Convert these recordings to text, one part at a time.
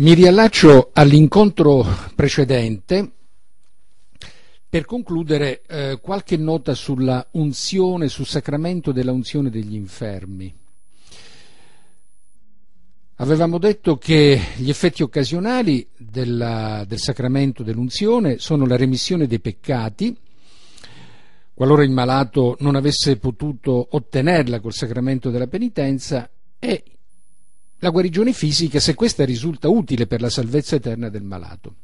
Mi riallaccio all'incontro precedente per concludere eh, qualche nota sulla unzione, sul sacramento della unzione degli infermi. Avevamo detto che gli effetti occasionali della, del sacramento dell'unzione sono la remissione dei peccati, qualora il malato non avesse potuto ottenerla col sacramento della penitenza, e la guarigione fisica se questa risulta utile per la salvezza eterna del malato.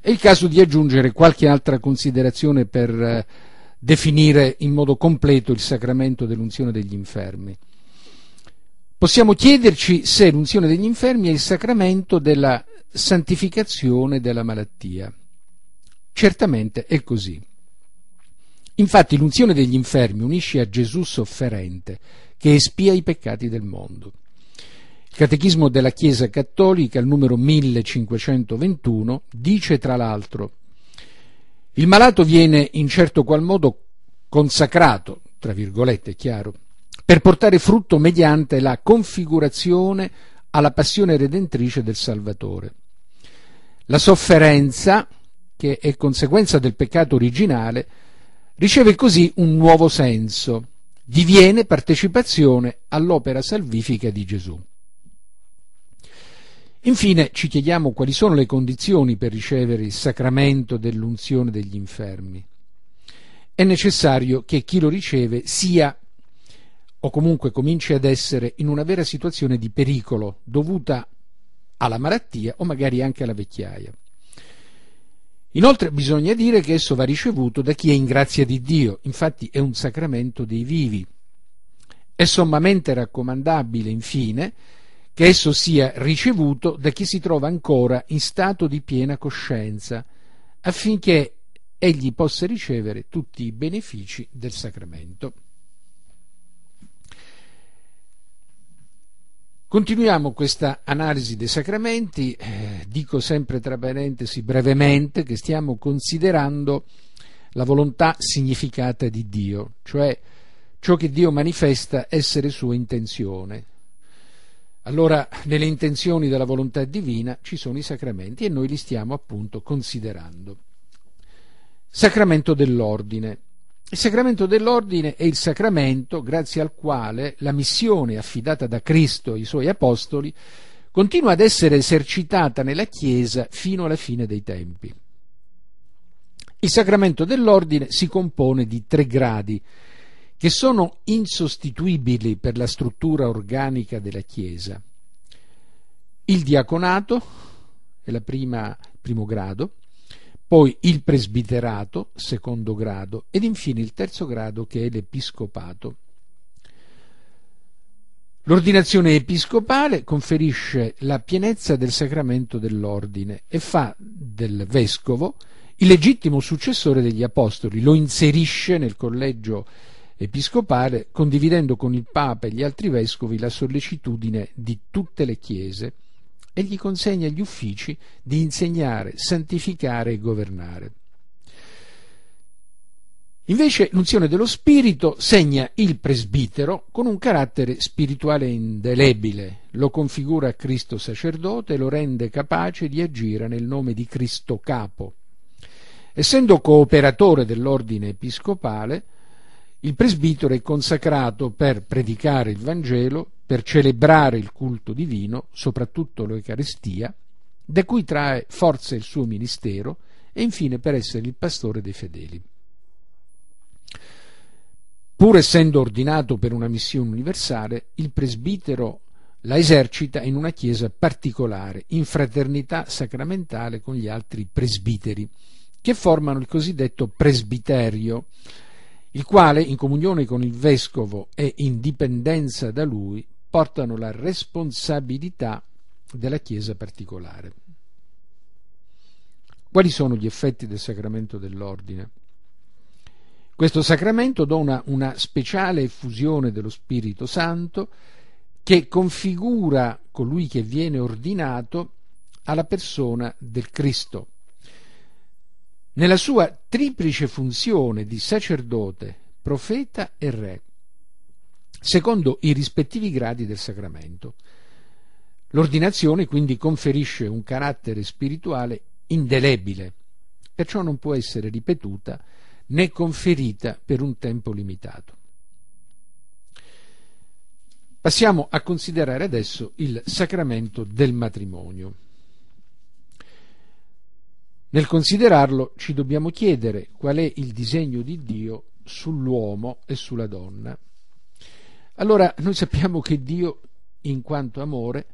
È il caso di aggiungere qualche altra considerazione per eh, definire in modo completo il sacramento dell'unzione degli infermi. Possiamo chiederci se l'unzione degli infermi è il sacramento della santificazione della malattia. Certamente è così. Infatti l'unzione degli infermi unisce a Gesù sofferente, che espia i peccati del mondo. Catechismo della Chiesa Cattolica, il numero 1521, dice tra l'altro il malato viene in certo qual modo consacrato, tra virgolette, è chiaro, per portare frutto mediante la configurazione alla passione redentrice del Salvatore. La sofferenza, che è conseguenza del peccato originale, riceve così un nuovo senso, diviene partecipazione all'opera salvifica di Gesù. Infine ci chiediamo quali sono le condizioni per ricevere il sacramento dell'unzione degli infermi. È necessario che chi lo riceve sia o comunque cominci ad essere in una vera situazione di pericolo dovuta alla malattia o magari anche alla vecchiaia. Inoltre bisogna dire che esso va ricevuto da chi è in grazia di Dio, infatti è un sacramento dei vivi. È sommamente raccomandabile, infine, che esso sia ricevuto da chi si trova ancora in stato di piena coscienza, affinché egli possa ricevere tutti i benefici del sacramento. Continuiamo questa analisi dei sacramenti, eh, dico sempre tra parentesi brevemente che stiamo considerando la volontà significata di Dio, cioè ciò che Dio manifesta essere sua intenzione, allora nelle intenzioni della volontà divina ci sono i sacramenti e noi li stiamo appunto considerando. Sacramento dell'ordine. Il sacramento dell'ordine è il sacramento grazie al quale la missione affidata da Cristo ai suoi apostoli continua ad essere esercitata nella Chiesa fino alla fine dei tempi. Il sacramento dell'ordine si compone di tre gradi che sono insostituibili per la struttura organica della Chiesa. Il diaconato è la prima, primo grado, poi il presbiterato, secondo grado, ed infine il terzo grado che è l'episcopato. L'ordinazione episcopale conferisce la pienezza del sacramento dell'ordine e fa del vescovo il legittimo successore degli apostoli, lo inserisce nel collegio episcopale, condividendo con il Papa e gli altri vescovi la sollecitudine di tutte le chiese e gli consegna gli uffici di insegnare, santificare e governare. Invece l'unzione dello Spirito segna il presbitero con un carattere spirituale indelebile, lo configura Cristo sacerdote e lo rende capace di agire nel nome di Cristo capo. Essendo cooperatore dell'ordine episcopale, il presbitero è consacrato per predicare il Vangelo, per celebrare il culto divino, soprattutto l'Eucaristia, da cui trae forza il suo ministero e infine per essere il pastore dei fedeli. Pur essendo ordinato per una missione universale, il presbitero la esercita in una chiesa particolare, in fraternità sacramentale con gli altri presbiteri, che formano il cosiddetto presbiterio, il quale, in comunione con il vescovo e in dipendenza da lui, portano la responsabilità della Chiesa particolare. Quali sono gli effetti del sacramento dell'ordine? Questo sacramento dona una speciale effusione dello Spirito Santo che configura colui che viene ordinato alla persona del Cristo nella sua triplice funzione di sacerdote, profeta e re, secondo i rispettivi gradi del sacramento. L'ordinazione quindi conferisce un carattere spirituale indelebile, perciò non può essere ripetuta né conferita per un tempo limitato. Passiamo a considerare adesso il sacramento del matrimonio. Nel considerarlo ci dobbiamo chiedere qual è il disegno di Dio sull'uomo e sulla donna. Allora noi sappiamo che Dio, in quanto amore,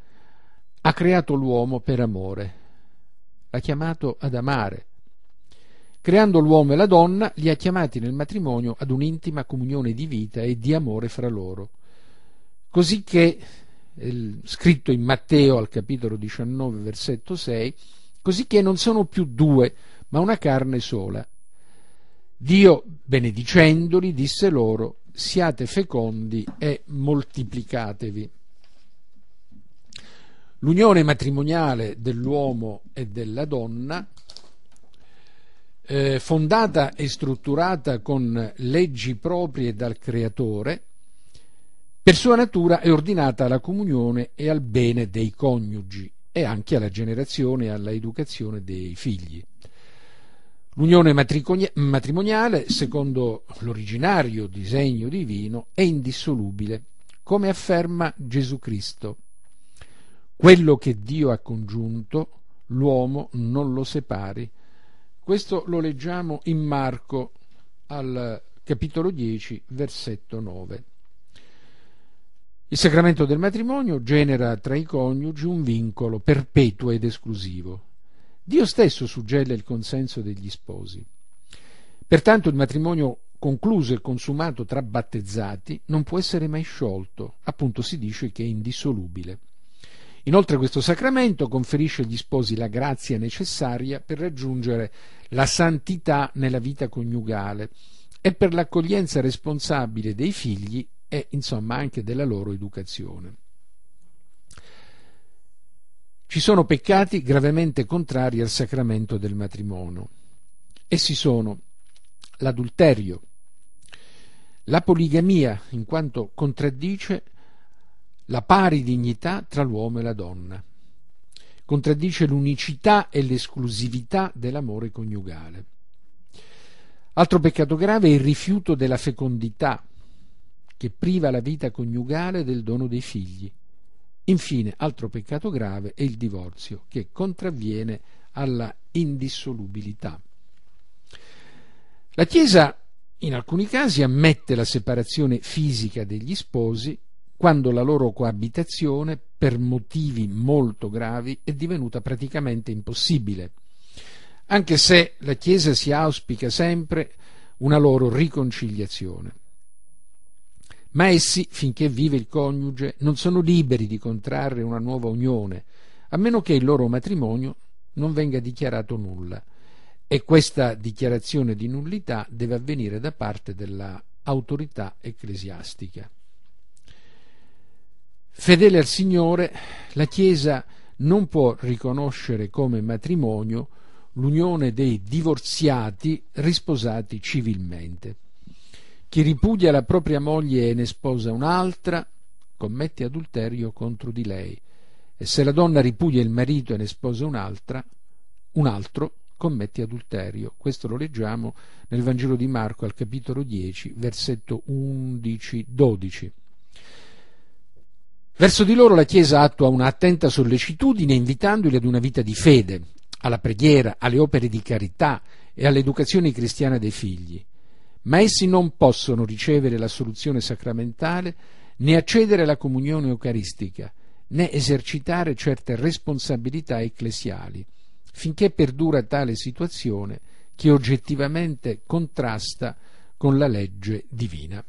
ha creato l'uomo per amore, l'ha chiamato ad amare. Creando l'uomo e la donna, li ha chiamati nel matrimonio ad un'intima comunione di vita e di amore fra loro. Così che, eh, scritto in Matteo al capitolo 19, versetto 6, così che non sono più due, ma una carne sola. Dio, benedicendoli, disse loro, siate fecondi e moltiplicatevi. L'unione matrimoniale dell'uomo e della donna, eh, fondata e strutturata con leggi proprie dal Creatore, per sua natura è ordinata alla comunione e al bene dei coniugi, e anche alla generazione e all'educazione dei figli. L'unione matrimoniale, secondo l'originario disegno divino, è indissolubile, come afferma Gesù Cristo. Quello che Dio ha congiunto, l'uomo non lo separi. Questo lo leggiamo in Marco al capitolo 10, versetto 9. Il sacramento del matrimonio genera tra i coniugi un vincolo perpetuo ed esclusivo. Dio stesso suggella il consenso degli sposi. Pertanto il matrimonio concluso e consumato tra battezzati non può essere mai sciolto, appunto si dice che è indissolubile. Inoltre questo sacramento conferisce agli sposi la grazia necessaria per raggiungere la santità nella vita coniugale e per l'accoglienza responsabile dei figli e insomma anche della loro educazione. Ci sono peccati gravemente contrari al sacramento del matrimonio. Essi sono l'adulterio, la poligamia, in quanto contraddice la pari dignità tra l'uomo e la donna, contraddice l'unicità e l'esclusività dell'amore coniugale. Altro peccato grave è il rifiuto della fecondità, che priva la vita coniugale del dono dei figli. Infine, altro peccato grave è il divorzio, che contravviene alla indissolubilità. La Chiesa in alcuni casi ammette la separazione fisica degli sposi quando la loro coabitazione, per motivi molto gravi, è divenuta praticamente impossibile, anche se la Chiesa si auspica sempre una loro riconciliazione ma essi, finché vive il coniuge, non sono liberi di contrarre una nuova unione, a meno che il loro matrimonio non venga dichiarato nulla. E questa dichiarazione di nullità deve avvenire da parte dell'autorità ecclesiastica. Fedele al Signore, la Chiesa non può riconoscere come matrimonio l'unione dei divorziati risposati civilmente. Chi ripudia la propria moglie e ne sposa un'altra, commette adulterio contro di lei. E se la donna ripudia il marito e ne sposa un'altra, un altro commette adulterio. Questo lo leggiamo nel Vangelo di Marco al capitolo 10, versetto 11-12. Verso di loro la Chiesa attua un'attenta sollecitudine invitandoli ad una vita di fede, alla preghiera, alle opere di carità e all'educazione cristiana dei figli ma essi non possono ricevere l'assoluzione sacramentale né accedere alla comunione eucaristica, né esercitare certe responsabilità ecclesiali, finché perdura tale situazione che oggettivamente contrasta con la legge divina.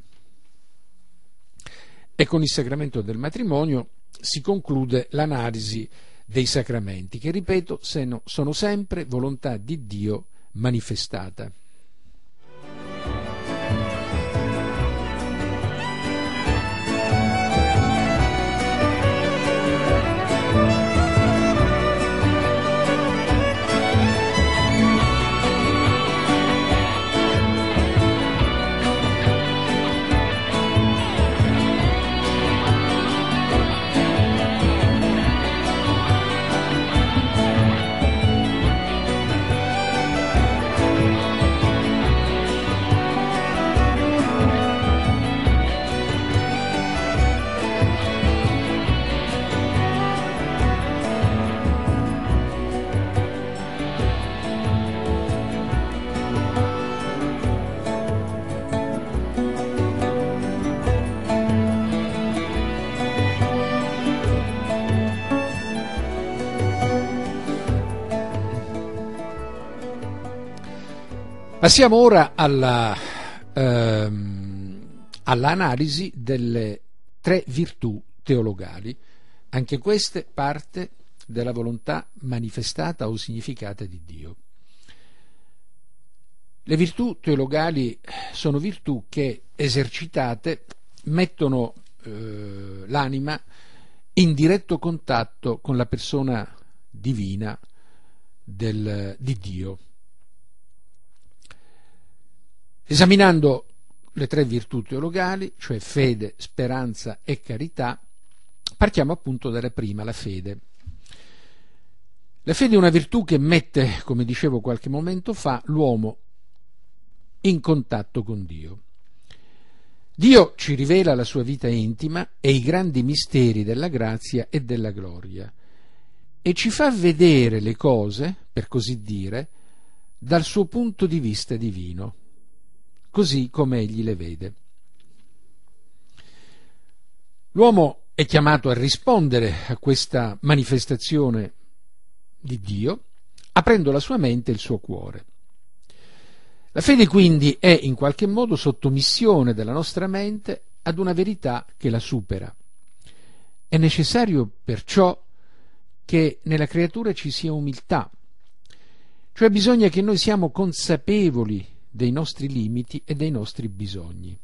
E con il sacramento del matrimonio si conclude l'analisi dei sacramenti, che ripeto sono sempre volontà di Dio manifestata. Passiamo ora alla, ehm, all'analisi delle tre virtù teologali, anche queste parte della volontà manifestata o significata di Dio. Le virtù teologali sono virtù che esercitate mettono eh, l'anima in diretto contatto con la persona divina del, di Dio. Esaminando le tre virtù teologali, cioè fede, speranza e carità, partiamo appunto dalla prima, la fede. La fede è una virtù che mette, come dicevo qualche momento fa, l'uomo in contatto con Dio. Dio ci rivela la sua vita intima e i grandi misteri della grazia e della gloria e ci fa vedere le cose, per così dire, dal suo punto di vista divino così come egli le vede. L'uomo è chiamato a rispondere a questa manifestazione di Dio, aprendo la sua mente e il suo cuore. La fede quindi è in qualche modo sottomissione della nostra mente ad una verità che la supera. È necessario perciò che nella creatura ci sia umiltà, cioè bisogna che noi siamo consapevoli dei nostri limiti e dei nostri bisogni.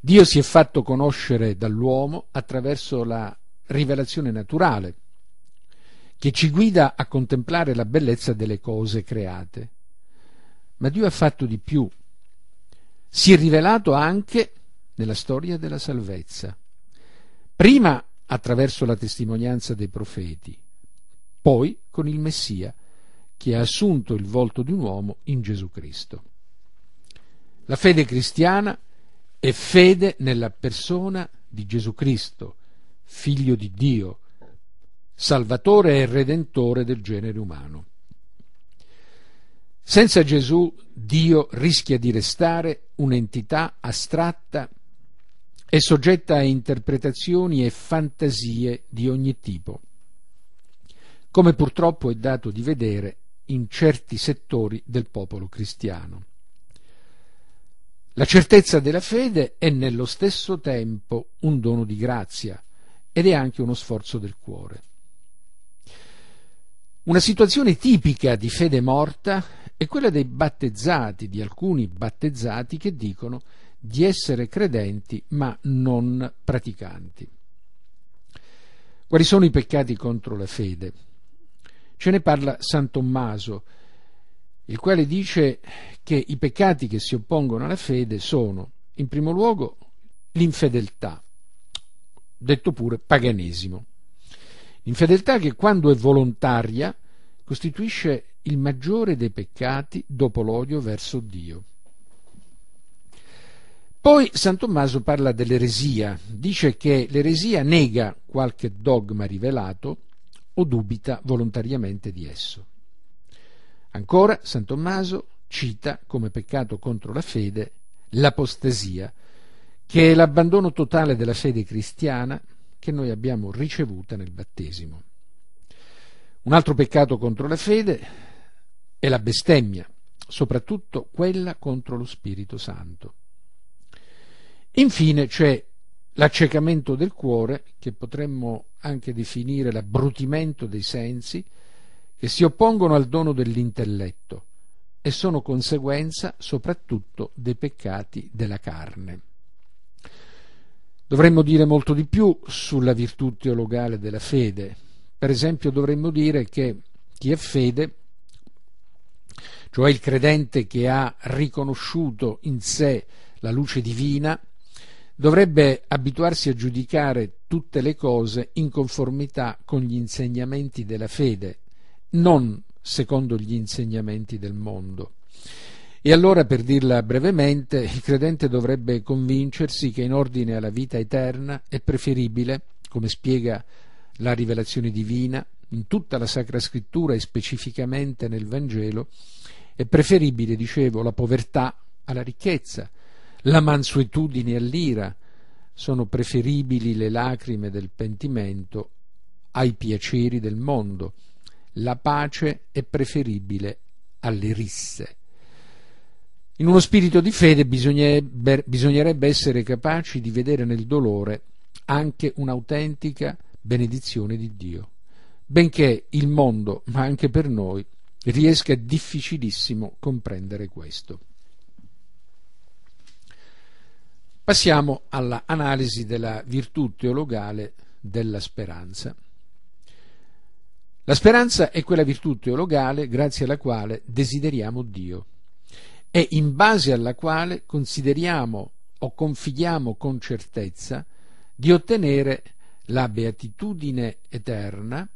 Dio si è fatto conoscere dall'uomo attraverso la rivelazione naturale, che ci guida a contemplare la bellezza delle cose create. Ma Dio ha fatto di più. Si è rivelato anche nella storia della salvezza. Prima attraverso la testimonianza dei profeti, poi con il Messia, che ha assunto il volto di un uomo in Gesù Cristo. La fede cristiana è fede nella persona di Gesù Cristo, figlio di Dio, salvatore e redentore del genere umano. Senza Gesù Dio rischia di restare un'entità astratta e soggetta a interpretazioni e fantasie di ogni tipo, come purtroppo è dato di vedere in certi settori del popolo cristiano. La certezza della fede è nello stesso tempo un dono di grazia ed è anche uno sforzo del cuore. Una situazione tipica di fede morta è quella dei battezzati, di alcuni battezzati che dicono di essere credenti ma non praticanti. Quali sono i peccati contro la fede? Ce ne parla San Tommaso, il quale dice che i peccati che si oppongono alla fede sono, in primo luogo, l'infedeltà, detto pure paganesimo. L'infedeltà che quando è volontaria costituisce il maggiore dei peccati dopo l'odio verso Dio. Poi San Tommaso parla dell'eresia, dice che l'eresia nega qualche dogma rivelato o dubita volontariamente di esso. Ancora, San Tommaso cita come peccato contro la fede l'apostasia, che è l'abbandono totale della fede cristiana che noi abbiamo ricevuta nel battesimo. Un altro peccato contro la fede è la bestemmia, soprattutto quella contro lo Spirito Santo. Infine c'è cioè, l'accecamento del cuore, che potremmo anche definire l'abbrutimento dei sensi, che si oppongono al dono dell'intelletto e sono conseguenza soprattutto dei peccati della carne. Dovremmo dire molto di più sulla virtù teologale della fede. Per esempio dovremmo dire che chi è fede, cioè il credente che ha riconosciuto in sé la luce divina, dovrebbe abituarsi a giudicare tutte le cose in conformità con gli insegnamenti della fede, non secondo gli insegnamenti del mondo. E allora, per dirla brevemente, il credente dovrebbe convincersi che in ordine alla vita eterna è preferibile, come spiega la rivelazione divina, in tutta la Sacra Scrittura e specificamente nel Vangelo, è preferibile, dicevo, la povertà alla ricchezza, la mansuetudine all'ira, sono preferibili le lacrime del pentimento ai piaceri del mondo, la pace è preferibile alle risse. In uno spirito di fede bisognerebbe essere capaci di vedere nel dolore anche un'autentica benedizione di Dio, benché il mondo, ma anche per noi, riesca difficilissimo comprendere questo. Passiamo all'analisi della virtù teologale della speranza. La speranza è quella virtù teologale grazie alla quale desideriamo Dio e in base alla quale consideriamo o confidiamo con certezza di ottenere la beatitudine eterna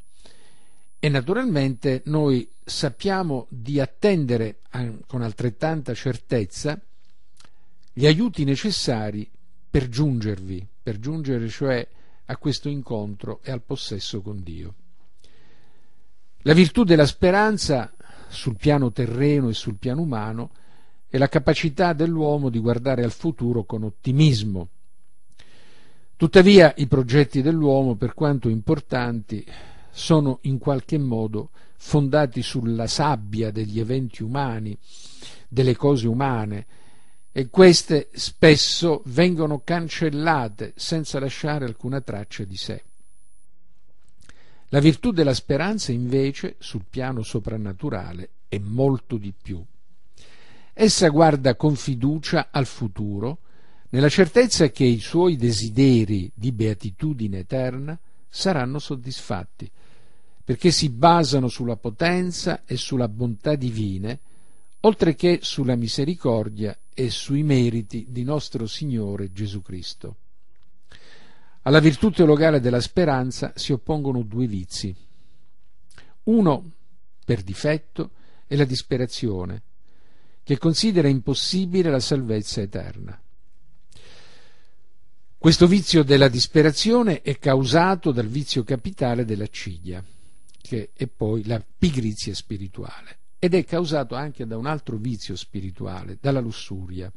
e naturalmente noi sappiamo di attendere con altrettanta certezza gli aiuti necessari per giungervi, per giungere cioè a questo incontro e al possesso con Dio. La virtù della speranza sul piano terreno e sul piano umano è la capacità dell'uomo di guardare al futuro con ottimismo. Tuttavia i progetti dell'uomo, per quanto importanti, sono in qualche modo fondati sulla sabbia degli eventi umani, delle cose umane, e queste spesso vengono cancellate senza lasciare alcuna traccia di sé. La virtù della speranza invece, sul piano soprannaturale, è molto di più. Essa guarda con fiducia al futuro, nella certezza che i suoi desideri di beatitudine eterna saranno soddisfatti, perché si basano sulla potenza e sulla bontà divine oltre che sulla misericordia e sui meriti di nostro Signore Gesù Cristo. Alla virtù teologale della speranza si oppongono due vizi. Uno, per difetto, è la disperazione, che considera impossibile la salvezza eterna. Questo vizio della disperazione è causato dal vizio capitale dell'accidia, che è poi la pigrizia spirituale ed è causato anche da un altro vizio spirituale, dalla lussuria.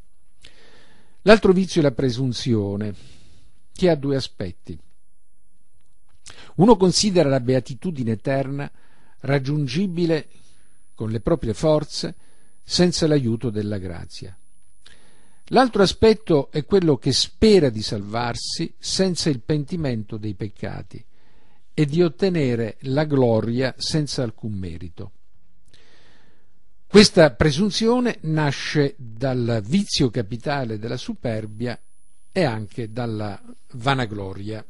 L'altro vizio è la presunzione, che ha due aspetti. Uno considera la beatitudine eterna raggiungibile con le proprie forze senza l'aiuto della grazia. L'altro aspetto è quello che spera di salvarsi senza il pentimento dei peccati e di ottenere la gloria senza alcun merito. Questa presunzione nasce dal vizio capitale della superbia e anche dalla vanagloria.